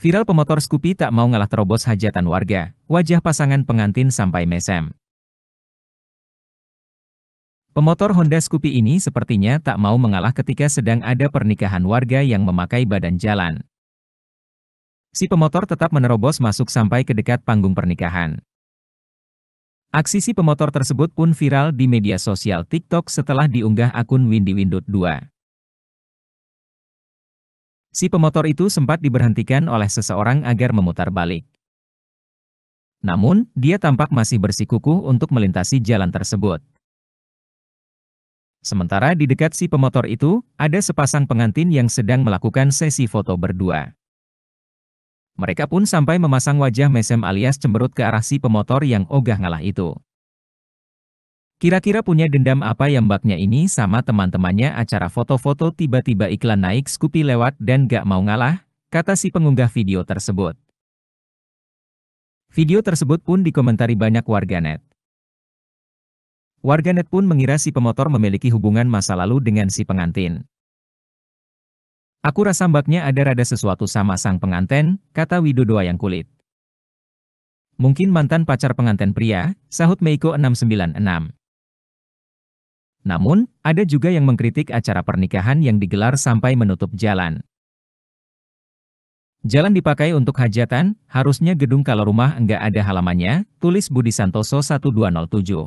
Viral pemotor Scoopy tak mau ngalah terobos hajatan warga, wajah pasangan pengantin sampai mesem. Pemotor Honda Scoopy ini sepertinya tak mau mengalah ketika sedang ada pernikahan warga yang memakai badan jalan. Si pemotor tetap menerobos masuk sampai ke dekat panggung pernikahan. Aksi si pemotor tersebut pun viral di media sosial TikTok setelah diunggah akun Windy Windut 2. Si pemotor itu sempat diberhentikan oleh seseorang agar memutar balik. Namun, dia tampak masih bersikukuh untuk melintasi jalan tersebut. Sementara di dekat si pemotor itu, ada sepasang pengantin yang sedang melakukan sesi foto berdua. Mereka pun sampai memasang wajah mesem alias cemberut ke arah si pemotor yang ogah ngalah itu. Kira-kira punya dendam apa yang baknya ini sama teman-temannya acara foto-foto tiba-tiba iklan naik Scoopy lewat dan gak mau ngalah, kata si pengunggah video tersebut. Video tersebut pun dikomentari banyak warganet. Warganet pun mengira si pemotor memiliki hubungan masa lalu dengan si pengantin. Aku rasa mbaknya ada rada sesuatu sama sang pengantin, kata Widodo yang kulit. Mungkin mantan pacar pengantin pria, sahut Meiko 696. Namun, ada juga yang mengkritik acara pernikahan yang digelar sampai menutup jalan. Jalan dipakai untuk hajatan, harusnya gedung kalau rumah enggak ada halamannya, tulis Budi Santoso 1207.